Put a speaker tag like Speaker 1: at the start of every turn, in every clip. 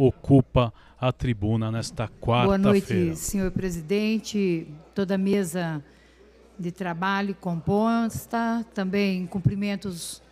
Speaker 1: ocupa a tribuna nesta quarta-feira. Boa noite, senhor presidente, toda a mesa de trabalho composta, também cumprimentos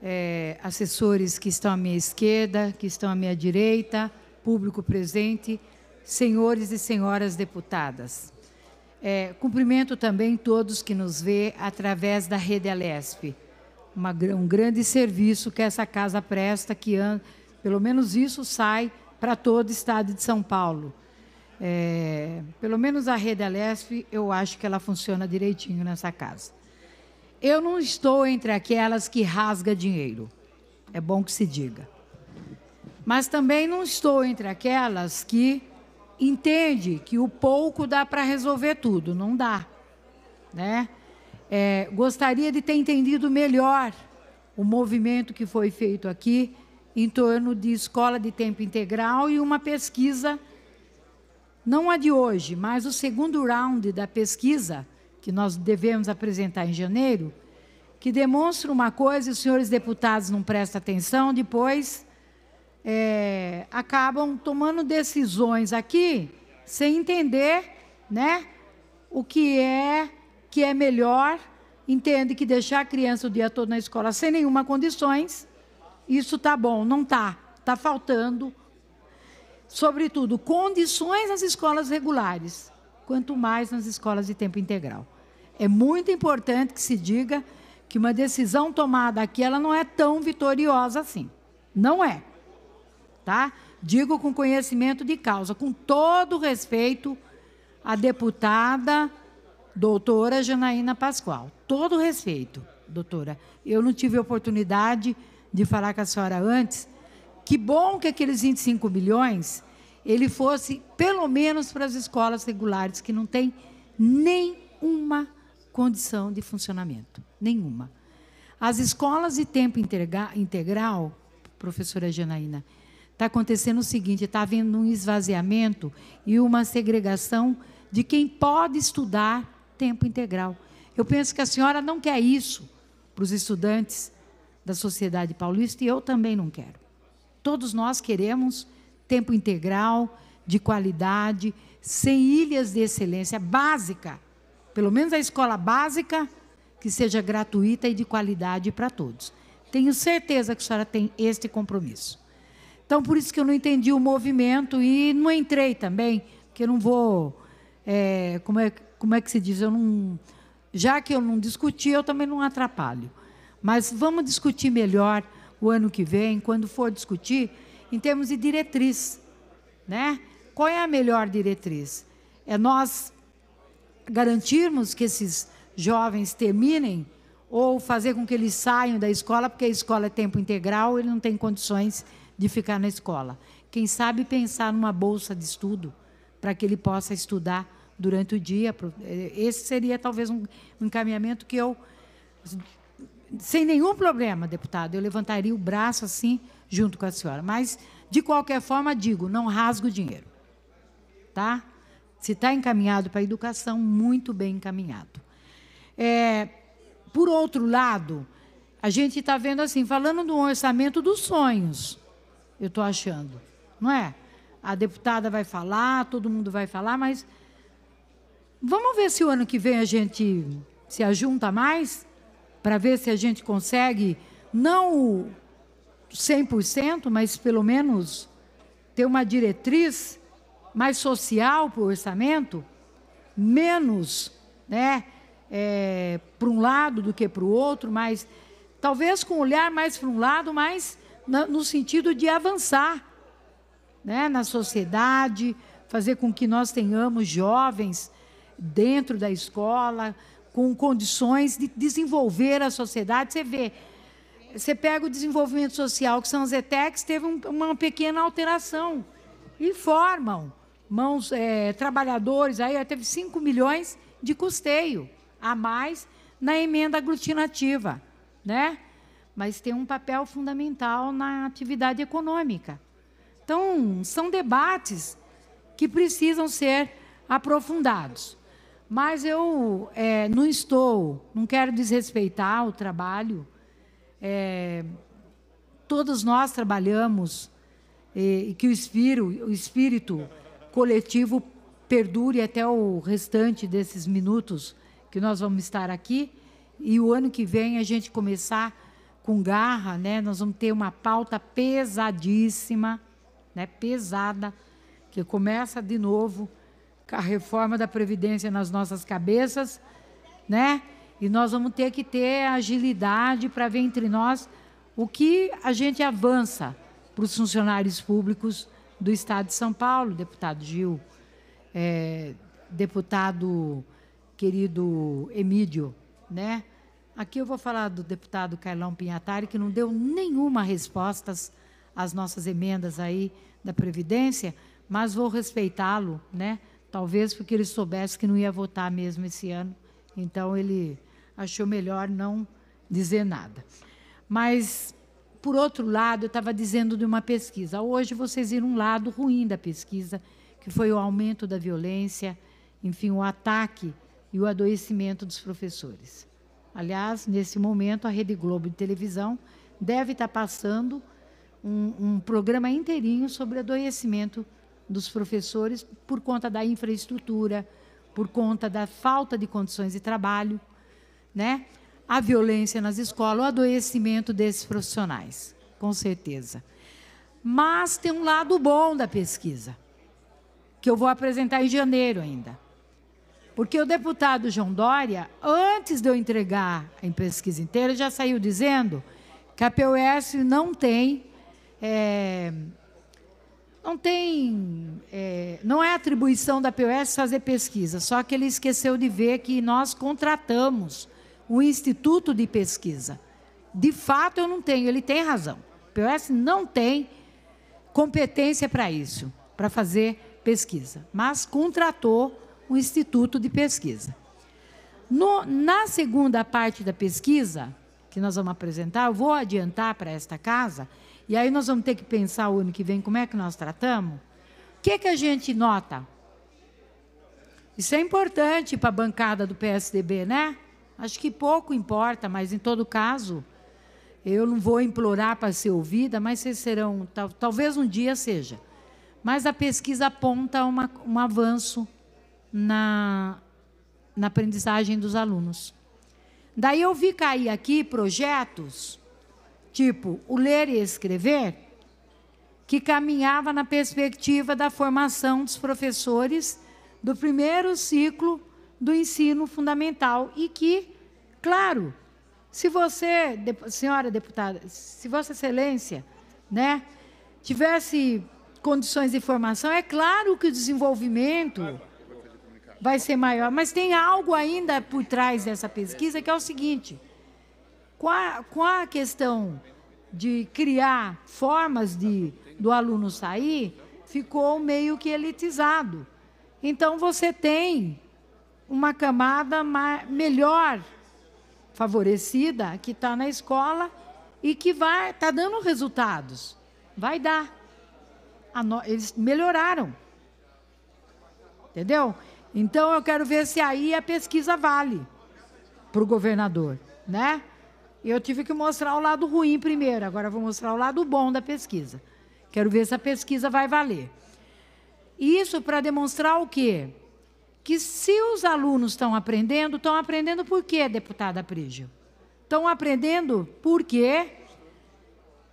Speaker 1: é, assessores que estão à minha esquerda, que estão à minha direita, público presente, senhores e senhoras deputadas. É, cumprimento também todos que nos vê através da Rede Alesp, uma, um grande serviço que essa casa presta, que pelo menos isso sai para todo o estado de São Paulo. É, pelo menos a rede Alesp, eu acho que ela funciona direitinho nessa casa. Eu não estou entre aquelas que rasga dinheiro. É bom que se diga. Mas também não estou entre aquelas que entende que o pouco dá para resolver tudo. Não dá. Né? É, gostaria de ter entendido melhor o movimento que foi feito aqui em torno de escola de tempo integral e uma pesquisa, não a de hoje, mas o segundo round da pesquisa, que nós devemos apresentar em janeiro, que demonstra uma coisa e os senhores deputados não prestam atenção, depois é, acabam tomando decisões aqui sem entender né, o que é que é melhor, entende que deixar a criança o dia todo na escola sem nenhuma condições isso tá bom, não tá, tá faltando. Sobretudo, condições nas escolas regulares, quanto mais nas escolas de tempo integral. É muito importante que se diga que uma decisão tomada aqui ela não é tão vitoriosa assim. Não é. Tá? Digo com conhecimento de causa, com todo respeito à deputada doutora Janaína Pascoal. Todo respeito, doutora. Eu não tive oportunidade de falar com a senhora antes, que bom que aqueles 25 milhões ele fosse pelo menos para as escolas regulares que não têm nenhuma condição de funcionamento, nenhuma. As escolas de tempo integral, professora Janaína, está acontecendo o seguinte: está havendo um esvaziamento e uma segregação de quem pode estudar tempo integral. Eu penso que a senhora não quer isso para os estudantes da sociedade paulista e eu também não quero. Todos nós queremos tempo integral, de qualidade, sem ilhas de excelência básica, pelo menos a escola básica, que seja gratuita e de qualidade para todos. Tenho certeza que a senhora tem este compromisso. Então, por isso que eu não entendi o movimento e não entrei também, porque eu não vou. É, como, é, como é que se diz? Eu não, já que eu não discuti, eu também não atrapalho. Mas vamos discutir melhor o ano que vem, quando for discutir, em termos de diretriz. Né? Qual é a melhor diretriz? É nós garantirmos que esses jovens terminem ou fazer com que eles saiam da escola, porque a escola é tempo integral, ele não tem condições de ficar na escola. Quem sabe pensar numa bolsa de estudo para que ele possa estudar durante o dia. Eh, esse seria talvez um encaminhamento que eu sem nenhum problema, deputado, eu levantaria o braço assim, junto com a senhora. Mas, de qualquer forma, digo, não rasgo o dinheiro. Tá? Se está encaminhado para a educação, muito bem encaminhado. É, por outro lado, a gente está vendo assim, falando do orçamento dos sonhos, eu estou achando, não é? A deputada vai falar, todo mundo vai falar, mas vamos ver se o ano que vem a gente se ajunta mais? para ver se a gente consegue, não 100%, mas pelo menos ter uma diretriz mais social para o orçamento, menos né, é, para um lado do que para o outro, mas talvez com um olhar mais para um lado, mas no sentido de avançar né, na sociedade, fazer com que nós tenhamos jovens dentro da escola, com condições de desenvolver a sociedade. Você vê, você pega o desenvolvimento social, que são as ETECs, teve um, uma pequena alteração. E formam mãos, é, trabalhadores, aí teve 5 milhões de custeio a mais na emenda aglutinativa. Né? Mas tem um papel fundamental na atividade econômica. Então, são debates que precisam ser aprofundados. Mas eu é, não estou, não quero desrespeitar o trabalho. É, todos nós trabalhamos e, é, e que o espírito, o espírito coletivo perdure até o restante desses minutos que nós vamos estar aqui. E o ano que vem a gente começar com garra, né? Nós vamos ter uma pauta pesadíssima, né? Pesada, que começa de novo com a reforma da Previdência nas nossas cabeças, né? E nós vamos ter que ter agilidade para ver entre nós o que a gente avança para os funcionários públicos do Estado de São Paulo, deputado Gil, é, deputado querido Emílio, né? Aqui eu vou falar do deputado Carlão Pinhatari, que não deu nenhuma resposta às nossas emendas aí da Previdência, mas vou respeitá-lo, né? Talvez porque ele soubesse que não ia votar mesmo esse ano, então ele achou melhor não dizer nada. Mas, por outro lado, eu estava dizendo de uma pesquisa. Hoje vocês viram um lado ruim da pesquisa, que foi o aumento da violência, enfim, o ataque e o adoecimento dos professores. Aliás, nesse momento, a Rede Globo de televisão deve estar tá passando um, um programa inteirinho sobre adoecimento dos professores por conta da infraestrutura, por conta da falta de condições de trabalho, né? a violência nas escolas, o adoecimento desses profissionais, com certeza. Mas tem um lado bom da pesquisa, que eu vou apresentar em janeiro ainda. Porque o deputado João Dória, antes de eu entregar a pesquisa inteira, já saiu dizendo que a PUS não tem é, não tem, é, não é atribuição da POS fazer pesquisa, só que ele esqueceu de ver que nós contratamos o Instituto de Pesquisa. De fato, eu não tenho, ele tem razão. A POS não tem competência para isso, para fazer pesquisa, mas contratou o Instituto de Pesquisa. No, na segunda parte da pesquisa, que nós vamos apresentar, eu vou adiantar para esta casa, e aí nós vamos ter que pensar o ano que vem como é que nós tratamos. O que, que a gente nota? Isso é importante para a bancada do PSDB, né? Acho que pouco importa, mas em todo caso, eu não vou implorar para ser ouvida, mas vocês serão, tal, talvez um dia seja. Mas a pesquisa aponta uma, um avanço na, na aprendizagem dos alunos. Daí eu vi cair aqui projetos tipo o ler e escrever, que caminhava na perspectiva da formação dos professores do primeiro ciclo do ensino fundamental e que, claro, se você, senhora deputada, se Vossa Excelência, né, tivesse condições de formação, é claro que o desenvolvimento vai ser maior, mas tem algo ainda por trás dessa pesquisa que é o seguinte: com a, a questão de criar formas de, do aluno sair, ficou meio que elitizado. Então, você tem uma camada mais, melhor favorecida que está na escola e que vai está dando resultados. Vai dar. No, eles melhoraram. Entendeu? Então eu quero ver se aí a pesquisa vale para o governador, né? Eu tive que mostrar o lado ruim primeiro, agora vou mostrar o lado bom da pesquisa. Quero ver se a pesquisa vai valer. Isso para demonstrar o quê? Que se os alunos estão aprendendo, estão aprendendo por quê, deputada Prígio? Estão aprendendo porque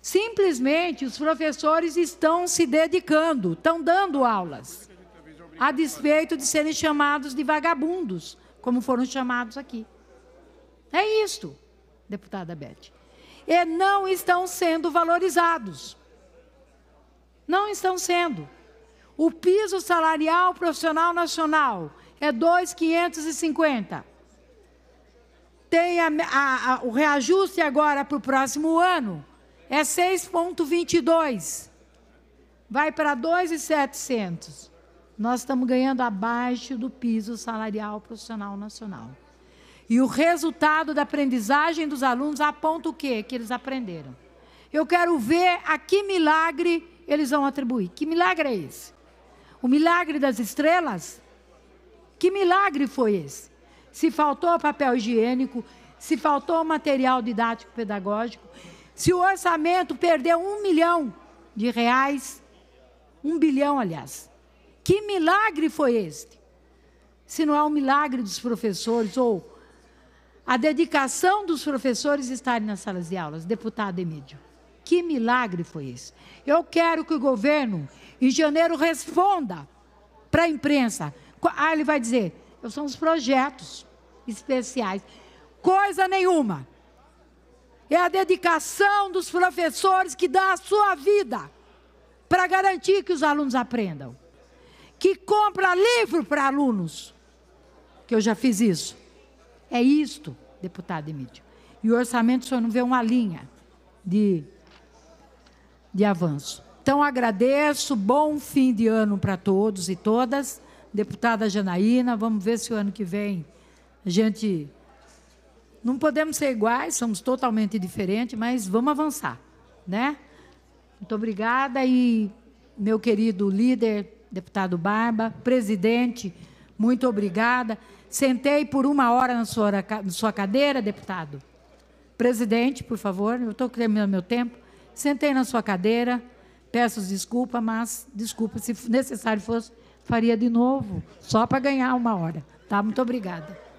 Speaker 1: simplesmente os professores estão se dedicando, estão dando aulas, a despeito de serem chamados de vagabundos, como foram chamados aqui. É isto deputada Beth. E não estão sendo valorizados. Não estão sendo. O piso salarial profissional nacional é 2,550. Tem a, a, a, o reajuste agora para o próximo ano é 6,22. Vai para 2,700. Nós estamos ganhando abaixo do piso salarial profissional nacional. E o resultado da aprendizagem dos alunos aponta o quê? Que eles aprenderam. Eu quero ver a que milagre eles vão atribuir. Que milagre é esse? O milagre das estrelas? Que milagre foi esse? Se faltou papel higiênico, se faltou material didático pedagógico, se o orçamento perdeu um milhão de reais, um bilhão, aliás. Que milagre foi este? Se não é um milagre dos professores ou a dedicação dos professores estarem nas salas de aulas, deputado Emílio. Que milagre foi esse? Eu quero que o governo, em janeiro, responda para a imprensa. Ah, ele vai dizer: são os projetos especiais. Coisa nenhuma. É a dedicação dos professores que dá a sua vida para garantir que os alunos aprendam. Que compra livro para alunos, que eu já fiz isso. É isto, deputado Emílio. E o orçamento só não vê uma linha de, de avanço. Então, agradeço, bom fim de ano para todos e todas. Deputada Janaína, vamos ver se o ano que vem a gente. Não podemos ser iguais, somos totalmente diferentes, mas vamos avançar, né? Muito obrigada e meu querido líder, deputado Barba, presidente, muito obrigada. Sentei por uma hora na sua, na sua cadeira, deputado. Presidente, por favor, eu estou terminando meu tempo. Sentei na sua cadeira, peço desculpa, mas desculpa, se necessário fosse, faria de novo, só para ganhar uma hora. Tá? Muito obrigada.